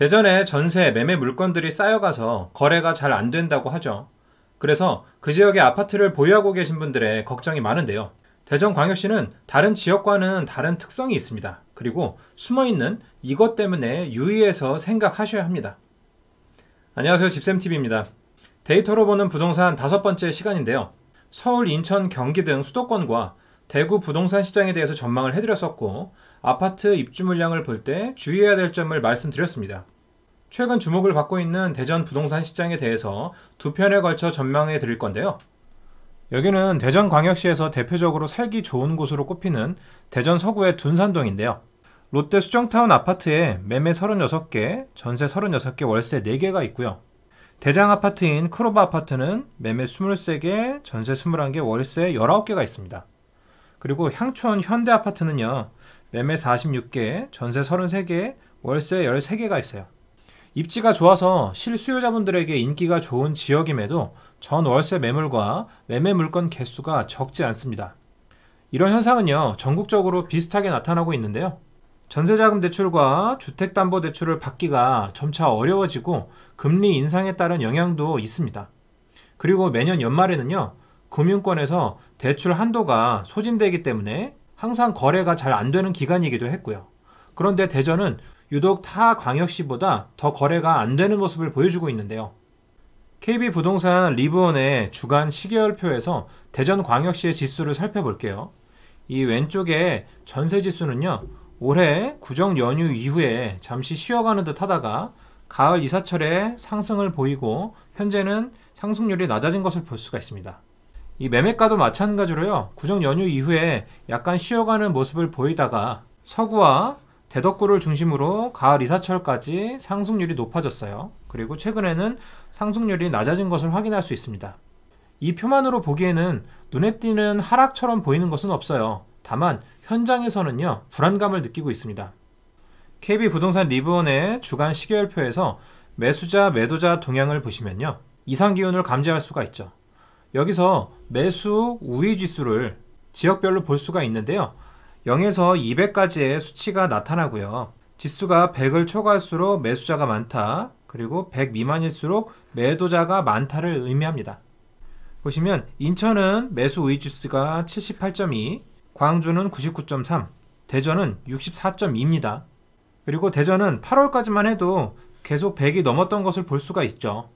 대전에 전세 매매 물건들이 쌓여가서 거래가 잘 안 된다고 하죠. 그래서 그 지역의 아파트를 보유하고 계신 분들의 걱정이 많은데요. 대전광역시는 다른 지역과는 다른 특성이 있습니다. 그리고 숨어있는 이것 때문에 유의해서 생각하셔야 합니다. 안녕하세요. 집샘TV입니다. 데이터로 보는 부동산 다섯 번째 시간인데요. 서울, 인천, 경기 등 수도권과 대구 부동산 시장에 대해서 전망을 해드렸었고 아파트 입주 물량을 볼 때 주의해야 될 점을 말씀드렸습니다. 최근 주목을 받고 있는 대전 부동산 시장에 대해서 두 편에 걸쳐 전망해 드릴 건데요. 여기는 대전광역시에서 대표적으로 살기 좋은 곳으로 꼽히는 대전 서구의 둔산동인데요. 롯데 수정타운 아파트에 매매 36개, 전세 36개, 월세 4개가 있고요. 대장 아파트인 크로바 아파트는 매매 23개, 전세 21개, 월세 19개가 있습니다. 그리고 향촌 현대 아파트는요. 매매 46개, 전세 33개, 월세 13개가 있어요. 입지가 좋아서 실수요자분들에게 인기가 좋은 지역임에도 전 월세 매물과 매매 물건 개수가 적지 않습니다. 이런 현상은요, 전국적으로 비슷하게 나타나고 있는데요. 전세자금 대출과 주택담보대출을 받기가 점차 어려워지고 금리 인상에 따른 영향도 있습니다. 그리고 매년 연말에는요, 금융권에서 대출 한도가 소진되기 때문에 항상 거래가 잘 안 되는 기간이기도 했고요. 그런데 대전은 유독 타 광역시보다 더 거래가 안 되는 모습을 보여주고 있는데요. KB 부동산 리브온의 주간 시계열표에서 대전 광역시의 지수를 살펴볼게요. 이 왼쪽에 전세 지수는요, 올해 구정 연휴 이후에 잠시 쉬어가는 듯 하다가 가을 이사철에 상승을 보이고 현재는 상승률이 낮아진 것을 볼 수가 있습니다. 이 매매가도 마찬가지로요. 구정 연휴 이후에 약간 쉬어가는 모습을 보이다가 서구와 대덕구를 중심으로 가을 이사철까지 상승률이 높아졌어요. 그리고 최근에는 상승률이 낮아진 것을 확인할 수 있습니다. 이 표만으로 보기에는 눈에 띄는 하락처럼 보이는 것은 없어요. 다만 현장에서는요. 불안감을 느끼고 있습니다. KB 부동산 리브온의 주간 시계열표에서 매수자, 매도자 동향을 보시면요. 이상 기운을 감지할 수가 있죠. 여기서 매수 우위 지수를 지역별로 볼 수가 있는데요. 0에서 200까지의 수치가 나타나고요. 지수가 100을 초과할수록 매수자가 많다. 그리고 100 미만일수록 매도자가 많다를 의미합니다. 보시면 인천은 매수 우위 지수가 78.2, 광주는 99.3, 대전은 64.2입니다. 그리고 대전은 8월까지만 해도 계속 100이 넘었던 것을 볼 수가 있죠.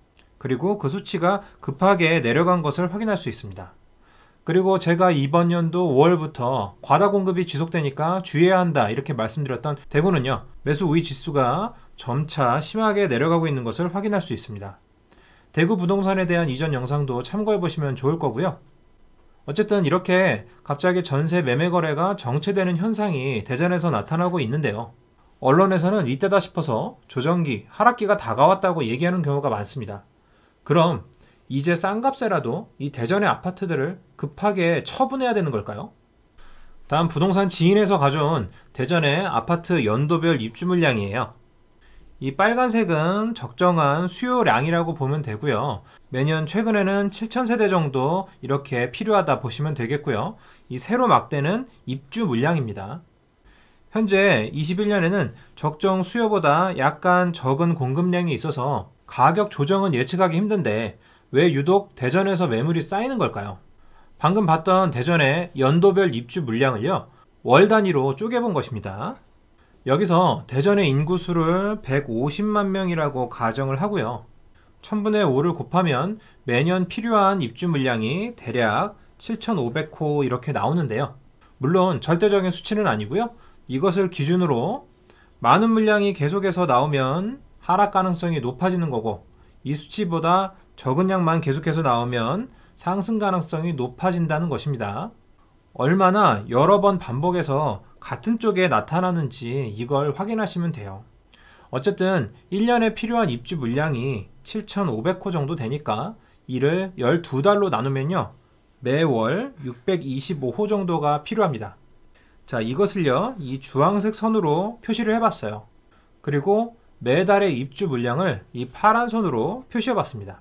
그리고 그 수치가 급하게 내려간 것을 확인할 수 있습니다. 그리고 제가 이번 연도 5월부터 과다 공급이 지속되니까 주의해야 한다 이렇게 말씀드렸던 대구는요. 매수 우위 지수가 점차 심하게 내려가고 있는 것을 확인할 수 있습니다. 대구 부동산에 대한 이전 영상도 참고해 보시면 좋을 거고요. 어쨌든 이렇게 갑자기 전세 매매 거래가 정체되는 현상이 대전에서 나타나고 있는데요. 언론에서는 이때다 싶어서 조정기, 하락기가 다가왔다고 얘기하는 경우가 많습니다. 그럼 이제 싼값에라도 이 대전의 아파트들을 급하게 처분해야 되는 걸까요? 다음 부동산 지인에서 가져온 대전의 아파트 연도별 입주 물량이에요. 이 빨간색은 적정한 수요량이라고 보면 되고요. 매년 최근에는 7,000세대 정도 이렇게 필요하다 보시면 되겠고요. 이새로 막대는 입주 물량입니다. 현재 21년에는 적정 수요보다 약간 적은 공급량이 있어서 가격 조정은 예측하기 힘든데 왜 유독 대전에서 매물이 쌓이는 걸까요? 방금 봤던 대전의 연도별 입주 물량을요, 월 단위로 쪼개본 것입니다. 여기서 대전의 인구수를 150만 명이라고 가정을 하고요. 1000분의 5를 곱하면 매년 필요한 입주 물량이 대략 7,500호 이렇게 나오는데요. 물론 절대적인 수치는 아니고요. 이것을 기준으로 많은 물량이 계속해서 나오면 하락 가능성이 높아지는 거고 이 수치보다 적은 양만 계속해서 나오면 상승 가능성이 높아진다는 것입니다. 얼마나 여러 번 반복해서 같은 쪽에 나타나는지 이걸 확인하시면 돼요. 어쨌든 1년에 필요한 입주 물량이 7,500호 정도 되니까 이를 12달로 나누면요. 매월 625호 정도가 필요합니다. 자, 이것을요. 이 주황색 선으로 표시를 해봤어요. 그리고 매달의 입주 물량을 이 파란 선으로 표시해 봤습니다.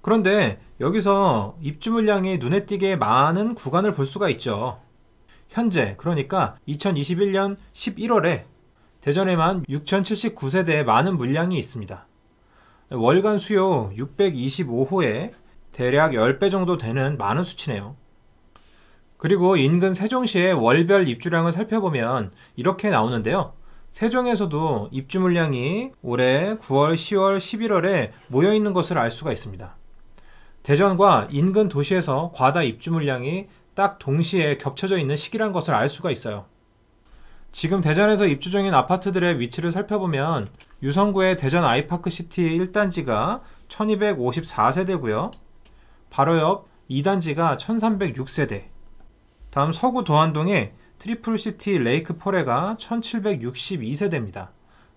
그런데 여기서 입주 물량이 눈에 띄게 많은 구간을 볼 수가 있죠. 현재 그러니까 2021년 11월에 대전에만 6,079세대의 많은 물량이 있습니다. 월간 수요 625호에 대략 10배 정도 되는 많은 수치네요. 그리고 인근 세종시의 월별 입주량을 살펴보면 이렇게 나오는데요. 세종에서도 입주 물량이 올해 9월, 10월, 11월에 모여 있는 것을 알 수가 있습니다. 대전과 인근 도시에서 과다 입주 물량이 딱 동시에 겹쳐져 있는 시기란 것을 알 수가 있어요. 지금 대전에서 입주 중인 아파트들의 위치를 살펴보면 유성구의 대전 아이파크 시티 1단지가 1254세대고요. 바로 옆 2단지가 1306세대. 다음 서구 도안동에 트리플 시티 레이크 포레가 1762세대입니다.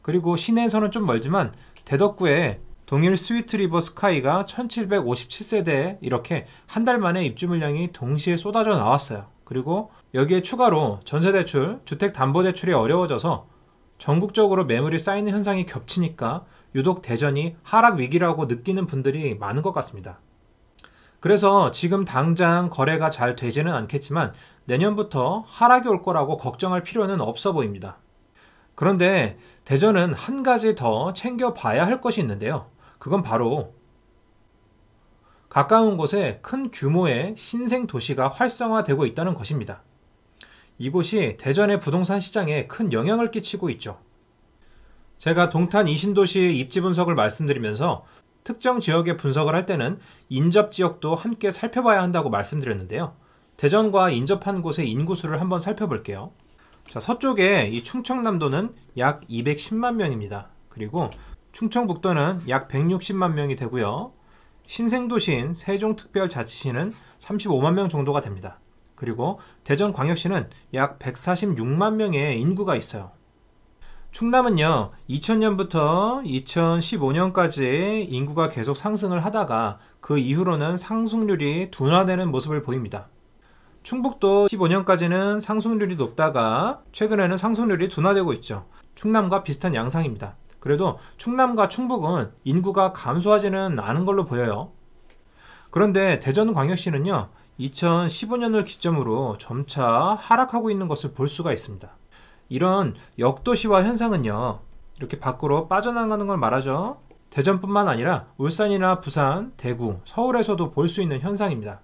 그리고 시내에서는 좀 멀지만 대덕구에 동일 스위트 리버 스카이가 1757세대에 이렇게 한 달 만에 입주 물량이 동시에 쏟아져 나왔어요. 그리고 여기에 추가로 전세대출, 주택담보대출이 어려워져서 전국적으로 매물이 쌓이는 현상이 겹치니까 유독 대전이 하락 위기라고 느끼는 분들이 많은 것 같습니다. 그래서 지금 당장 거래가 잘 되지는 않겠지만 내년부터 하락이 올 거라고 걱정할 필요는 없어 보입니다. 그런데 대전은 한 가지 더 챙겨봐야 할 것이 있는데요. 그건 바로 가까운 곳에 큰 규모의 신생 도시가 활성화되고 있다는 것입니다. 이곳이 대전의 부동산 시장에 큰 영향을 끼치고 있죠. 제가 동탄 이신도시 입지 분석을 말씀드리면서 특정 지역의 분석을 할 때는 인접 지역도 함께 살펴봐야 한다고 말씀드렸는데요. 대전과 인접한 곳의 인구수를 한번 살펴볼게요. 자, 서쪽에 이 충청남도는 약 210만 명입니다. 그리고 충청북도는 약 160만 명이 되고요. 신생도시인 세종특별자치시는 35만 명 정도가 됩니다. 그리고 대전광역시는 약 146만 명의 인구가 있어요. 충남은요, 2000년부터 2015년까지 인구가 계속 상승을 하다가 그 이후로는 상승률이 둔화되는 모습을 보입니다. 충북도 15년까지는 상승률이 높다가 최근에는 상승률이 둔화되고 있죠. 충남과 비슷한 양상입니다. 그래도 충남과 충북은 인구가 감소하지는 않은 걸로 보여요. 그런데 대전광역시는요, 2015년을 기점으로 점차 하락하고 있는 것을 볼 수가 있습니다. 이런 역도시화 현상은요. 이렇게 밖으로 빠져나가는 걸 말하죠. 대전뿐만 아니라 울산이나 부산, 대구, 서울에서도 볼 수 있는 현상입니다.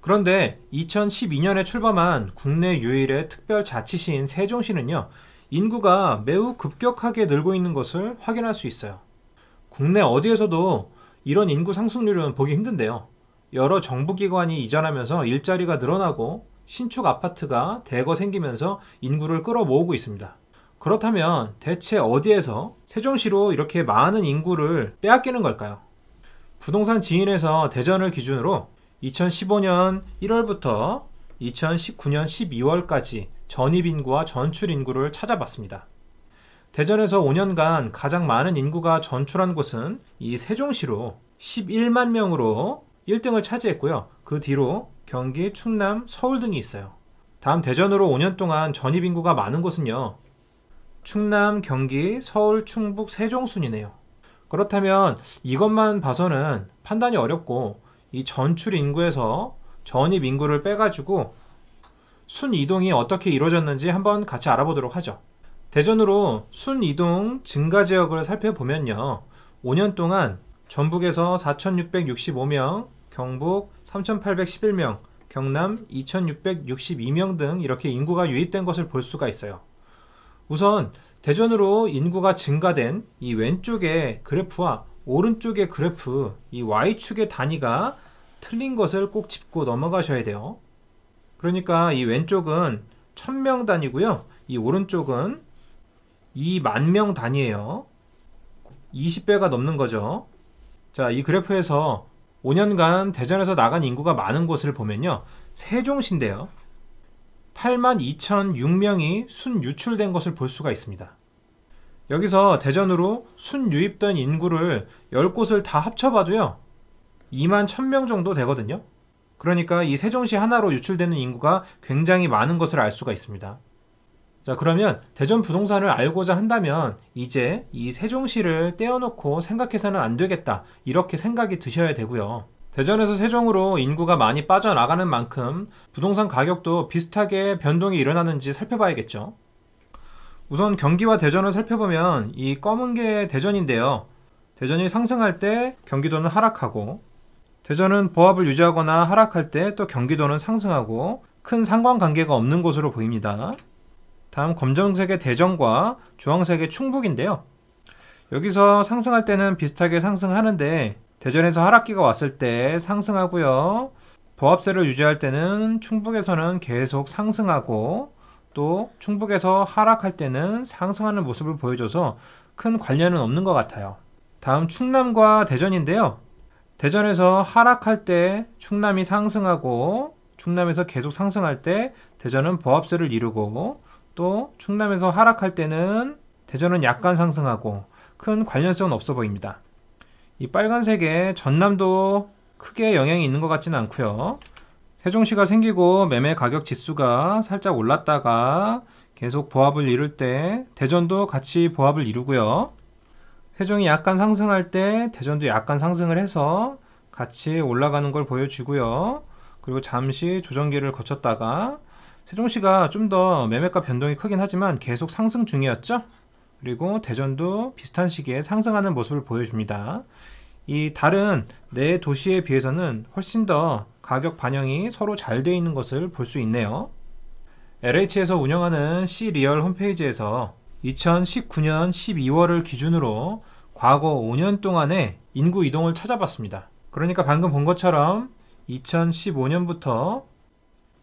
그런데 2012년에 출범한 국내 유일의 특별 자치시인 세종시는요. 인구가 매우 급격하게 늘고 있는 것을 확인할 수 있어요. 국내 어디에서도 이런 인구 상승률은 보기 힘든데요. 여러 정부기관이 이전하면서 일자리가 늘어나고 신축 아파트가 대거 생기면서 인구를 끌어모으고 있습니다. 그렇다면 대체 어디에서 세종시로 이렇게 많은 인구를 빼앗기는 걸까요? 부동산 지인에서 대전을 기준으로 2015년 1월부터 2019년 12월까지 전입인구와 전출인구를 찾아봤습니다. 대전에서 5년간 가장 많은 인구가 전출한 곳은 이 세종시로 11만 명으로 1등을 차지했고요. 그 뒤로 경기, 충남, 서울 등이 있어요. 다음 대전으로 5년 동안 전입 인구가 많은 곳은요. 충남, 경기, 서울, 충북, 세종 순이네요. 그렇다면 이것만 봐서는 판단이 어렵고 이 전출 인구에서 전입 인구를 빼가지고 순 이동이 어떻게 이루어졌는지 한번 같이 알아보도록 하죠. 대전으로 순 이동 증가 지역을 살펴보면요. 5년 동안 전북에서 4,665명, 경북 3,811명, 경남 2,662명 등 이렇게 인구가 유입된 것을 볼 수가 있어요. 우선 대전으로 인구가 증가된 이 왼쪽의 그래프와 오른쪽의 그래프, 이 Y축의 단위가 틀린 것을 꼭 짚고 넘어가셔야 돼요. 그러니까 이 왼쪽은 1000명 단위고요. 이 오른쪽은 2만 명 단위예요. 20배가 넘는 거죠. 자, 이 그래프에서 5년간 대전에서 나간 인구가 많은 곳을 보면요. 세종시인데요. 8만 2,006명이 순유출된 것을 볼 수가 있습니다. 여기서 대전으로 순유입된 인구를 10곳을 다 합쳐봐도요. 2만 1,000명 정도 되거든요. 그러니까 이 세종시 하나로 유출되는 인구가 굉장히 많은 것을 알 수가 있습니다. 자 그러면 대전 부동산을 알고자 한다면 이제 이 세종시를 떼어놓고 생각해서는 안 되겠다 이렇게 생각이 드셔야 되고요. 대전에서 세종으로 인구가 많이 빠져나가는 만큼 부동산 가격도 비슷하게 변동이 일어나는지 살펴봐야겠죠. 우선 경기와 대전을 살펴보면 이 검은 게 대전인데요. 대전이 상승할 때 경기도는 하락하고 대전은 보합을 유지하거나 하락할 때 또 경기도는 상승하고 큰 상관관계가 없는 것으로 보입니다. 다음 검정색의 대전과 주황색의 충북인데요. 여기서 상승할 때는 비슷하게 상승하는데 대전에서 하락기가 왔을 때 상승하고요. 보합세를 유지할 때는 충북에서는 계속 상승하고 또 충북에서 하락할 때는 상승하는 모습을 보여줘서 큰 관련은 없는 것 같아요. 다음 충남과 대전인데요. 대전에서 하락할 때 충남이 상승하고 충남에서 계속 상승할 때 대전은 보합세를 이루고 또 충남에서 하락할 때는 대전은 약간 상승하고 큰 관련성은 없어 보입니다. 이 빨간색에 전남도 크게 영향이 있는 것 같지는 않고요. 세종시가 생기고 매매 가격 지수가 살짝 올랐다가 계속 보합을 이룰 때 대전도 같이 보합을 이루고요. 세종이 약간 상승할 때 대전도 약간 상승을 해서 같이 올라가는 걸 보여주고요. 그리고 잠시 조정기를 거쳤다가 세종시가 좀 더 매매가 변동이 크긴 하지만 계속 상승 중이었죠. 그리고 대전도 비슷한 시기에 상승하는 모습을 보여줍니다. 이 다른 네 도시에 비해서는 훨씬 더 가격 반영이 서로 잘 되어 있는 것을 볼 수 있네요. LH에서 운영하는 C리얼 홈페이지에서 2019년 12월을 기준으로 과거 5년 동안의 인구 이동을 찾아봤습니다. 그러니까 방금 본 것처럼 2015년부터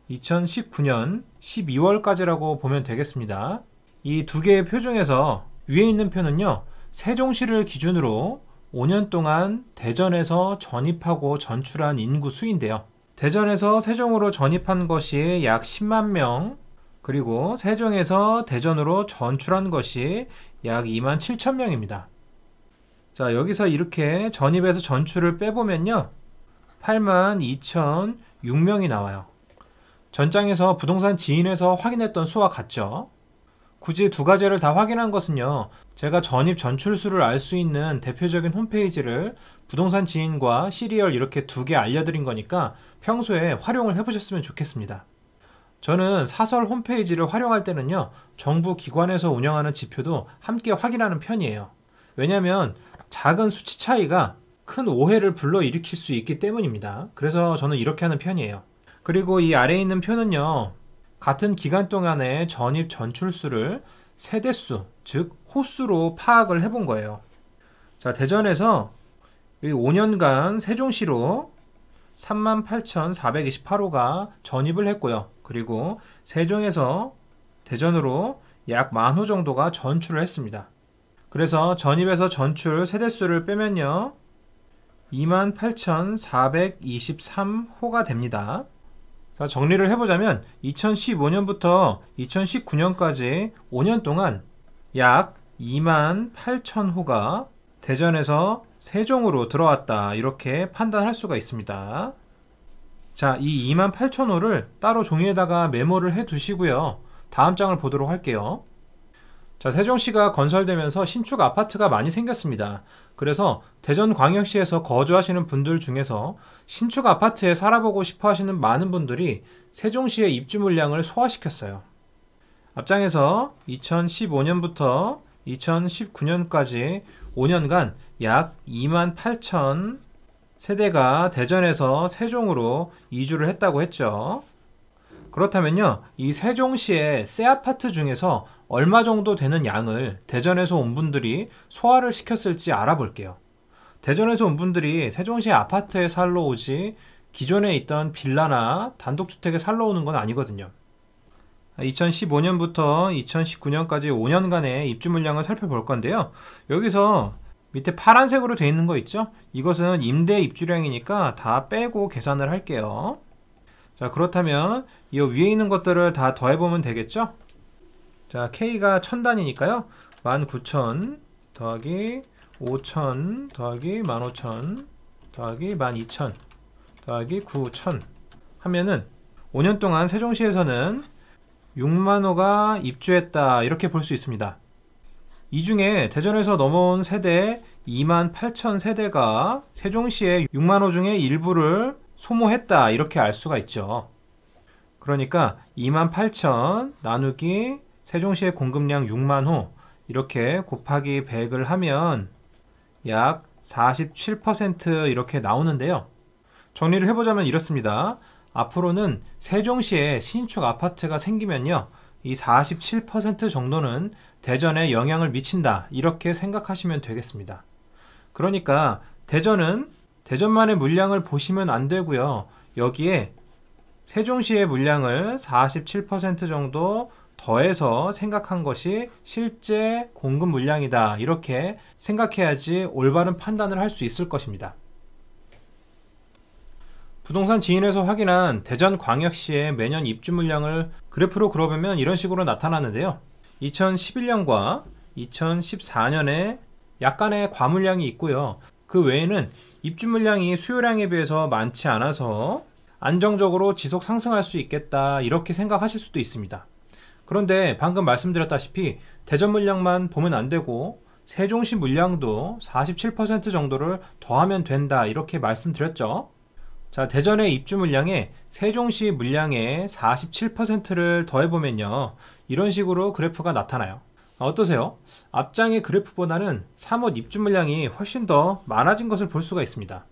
2019년 12월까지라고 보면 되겠습니다. 이 두 개의 표 중에서 위에 있는 표는요. 세종시를 기준으로 5년 동안 대전에서 전입하고 전출한 인구 수인데요. 대전에서 세종으로 전입한 것이 약 10만 명, 그리고 세종에서 대전으로 전출한 것이 약 2만 7천 명입니다. 자, 여기서 이렇게 전입에서 전출을 빼보면요. 8만 2천 6명이 나와요. 전장에서 부동산 지인에서 확인했던 수와 같죠. 굳이 두 가지를 다 확인한 것은요. 제가 전입 전출수를 알 수 있는 대표적인 홈페이지를 부동산 지인과 시리얼 이렇게 두 개 알려드린 거니까 평소에 활용을 해보셨으면 좋겠습니다. 저는 사설 홈페이지를 활용할 때는요. 정부 기관에서 운영하는 지표도 함께 확인하는 편이에요. 왜냐하면 작은 수치 차이가 큰 오해를 불러일으킬 수 있기 때문입니다. 그래서 저는 이렇게 하는 편이에요. 그리고 이 아래에 있는 표는요. 같은 기간 동안에 전입 전출수를 세대수, 즉 호수로 파악을 해 본 거예요. 자, 대전에서 5년간 세종시로 38,428호가 전입을 했고요. 그리고 세종에서 대전으로 약 만호 정도가 전출을 했습니다. 그래서 전입에서 전출 세대수를 빼면요. 28,423호가 됩니다. 자, 정리를 해보자면 2015년부터 2019년까지 5년 동안 약 2만 8천 호가 대전에서 세종으로 들어왔다 이렇게 판단할 수가 있습니다. 자, 이 2만 8천 호를 따로 종이에다가 메모를 해 두시고요. 다음 장을 보도록 할게요. 자, 세종시가 건설되면서 신축 아파트가 많이 생겼습니다. 그래서 대전광역시에서 거주하시는 분들 중에서 신축 아파트에 살아보고 싶어 하시는 많은 분들이 세종시의 입주 물량을 소화시켰어요. 앞장에서 2015년부터 2019년까지 5년간 약 2만 8천 세대가 대전에서 세종으로 이주를 했다고 했죠. 그렇다면요, 이 세종시의 새 아파트 중에서 얼마 정도 되는 양을 대전에서 온 분들이 소화를 시켰을지 알아볼게요. 대전에서 온 분들이 세종시 아파트에 살러 오지 기존에 있던 빌라나 단독주택에 살러 오는 건 아니거든요. 2015년부터 2019년까지 5년간의 입주 물량을 살펴볼 건데요. 여기서 밑에 파란색으로 되어 있는 거 있죠? 이것은 임대 입주량이니까 다 빼고 계산을 할게요. 자 그렇다면 이 위에 있는 것들을 다 더해보면 되겠죠? 자 K가 1000단이니까요 19,000 더하기 5,000 더하기 15,000 더하기 12,000 더하기 9,000 하면은 5년 동안 세종시에서는 6만호가 입주했다 이렇게 볼 수 있습니다. 이 중에 대전에서 넘어온 세대 2만 8천 세대가 세종시의 6만호 중에 일부를 소모했다 이렇게 알 수가 있죠. 그러니까 28,000 나누기 세종시의 공급량 6만 호 이렇게 곱하기 100을 하면 약 47% 이렇게 나오는데요. 정리를 해보자면 이렇습니다. 앞으로는 세종시에 신축 아파트가 생기면요. 이 47% 정도는 대전에 영향을 미친다. 이렇게 생각하시면 되겠습니다. 그러니까 대전은 대전만의 물량을 보시면 안 되고요. 여기에 세종시의 물량을 47% 정도 더해서 생각한 것이 실제 공급 물량이다. 이렇게 생각해야지 올바른 판단을 할 수 있을 것입니다. 부동산 지인에서 확인한 대전 광역시의 매년 입주 물량을 그래프로 그려보면 이런 식으로 나타나는데요. 2011년과 2014년에 약간의 과물량이 있고요. 그 외에는 입주 물량이 수요량에 비해서 많지 않아서 안정적으로 지속 상승할 수 있겠다 이렇게 생각하실 수도 있습니다. 그런데 방금 말씀드렸다시피 대전 물량만 보면 안 되고 세종시 물량도 47% 정도를 더하면 된다 이렇게 말씀드렸죠. 자, 대전의 입주 물량에 세종시 물량의 47%를 더해보면요. 이런 식으로 그래프가 나타나요. 어떠세요? 앞장의 그래프보다는 3월 입주 물량이 훨씬 더 많아진 것을 볼 수가 있습니다.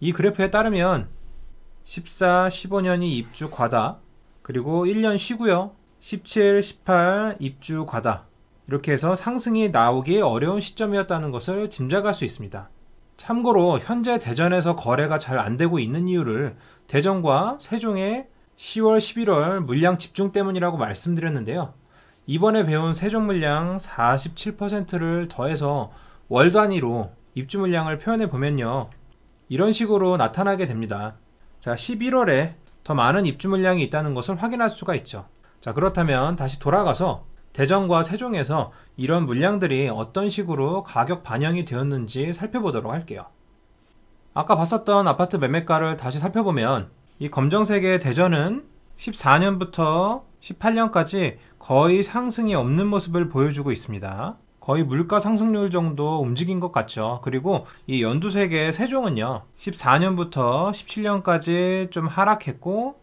이 그래프에 따르면 14, 15년이 입주 과다, 그리고 1년 쉬고요. 17, 18 입주 과다. 이렇게 해서 상승이 나오기 어려운 시점이었다는 것을 짐작할 수 있습니다. 참고로 현재 대전에서 거래가 잘 안되고 있는 이유를 대전과 세종의 10월, 11월 물량 집중 때문이라고 말씀드렸는데요. 이번에 배운 세종 물량 47%를 더해서 월 단위로 입주 물량을 표현해 보면요. 이런 식으로 나타나게 됩니다. 자, 11월에 더 많은 입주 물량이 있다는 것을 확인할 수가 있죠. 자, 그렇다면 다시 돌아가서 대전과 세종에서 이런 물량들이 어떤 식으로 가격 반영이 되었는지 살펴보도록 할게요. 아까 봤었던 아파트 매매가를 다시 살펴보면 이 검정색의 대전은 14년부터 18년까지 거의 상승이 없는 모습을 보여주고 있습니다. 거의 물가 상승률 정도 움직인 것 같죠. 그리고 이 연두색의 세종은요. 14년부터 17년까지 좀 하락했고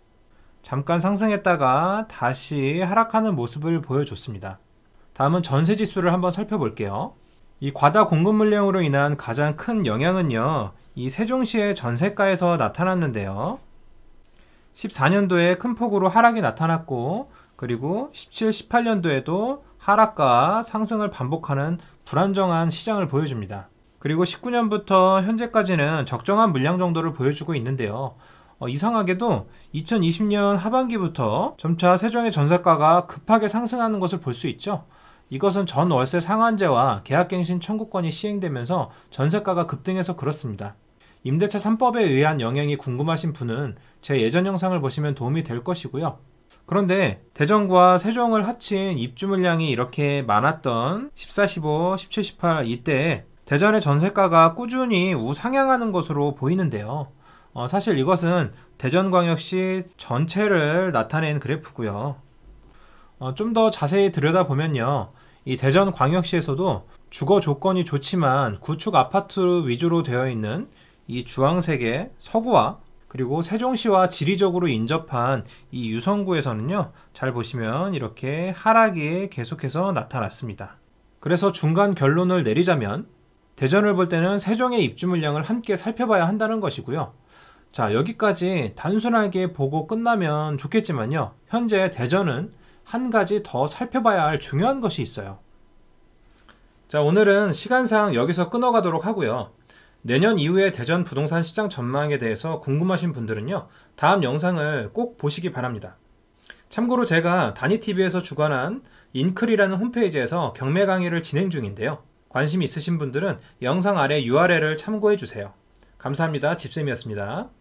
잠깐 상승했다가 다시 하락하는 모습을 보여줬습니다. 다음은 전세 지수를 한번 살펴볼게요. 이 과다 공급 물량으로 인한 가장 큰 영향은요. 이 세종시의 전세가에서 나타났는데요. 14년도에 큰 폭으로 하락이 나타났고 그리고 17, 18년도에도 하락과 상승을 반복하는 불안정한 시장을 보여줍니다. 그리고 19년부터 현재까지는 적정한 물량 정도를 보여주고 있는데요. 어, 이상하게도 2020년 하반기부터 점차 세종의 전세가가 급하게 상승하는 것을 볼 수 있죠. 이것은 전 월세 상한제와 계약갱신 청구권이 시행되면서 전세가가 급등해서 그렇습니다. 임대차 3법에 의한 영향이 궁금하신 분은 제 예전 영상을 보시면 도움이 될 것이고요. 그런데 대전과 세종을 합친 입주 물량이 이렇게 많았던 14, 15, 17, 18 이때 대전의 전세가가 꾸준히 우상향하는 것으로 보이는데요. 어, 사실 이것은 대전광역시 전체를 나타낸 그래프고요. 어, 좀 더 자세히 들여다보면요. 이 대전광역시에서도 주거 조건이 좋지만 구축 아파트 위주로 되어 있는 이 주황색의 서구와 그리고 세종시와 지리적으로 인접한 이 유성구에서는요, 잘 보시면 이렇게 하락이 계속해서 나타났습니다. 그래서 중간 결론을 내리자면 대전을 볼 때는 세종의 입주 물량을 함께 살펴봐야 한다는 것이고요. 자, 여기까지 단순하게 보고 끝나면 좋겠지만요. 현재 대전은 한 가지 더 살펴봐야 할 중요한 것이 있어요. 자, 오늘은 시간상 여기서 끊어가도록 하고요. 내년 이후의 대전 부동산 시장 전망에 대해서 궁금하신 분들은요, 다음 영상을 꼭 보시기 바랍니다. 참고로 제가 다니TV에서 주관한 인클이라는 홈페이지에서 경매 강의를 진행 중인데요. 관심 있으신 분들은 영상 아래 URL을 참고해 주세요. 감사합니다. 집쌤이었습니다.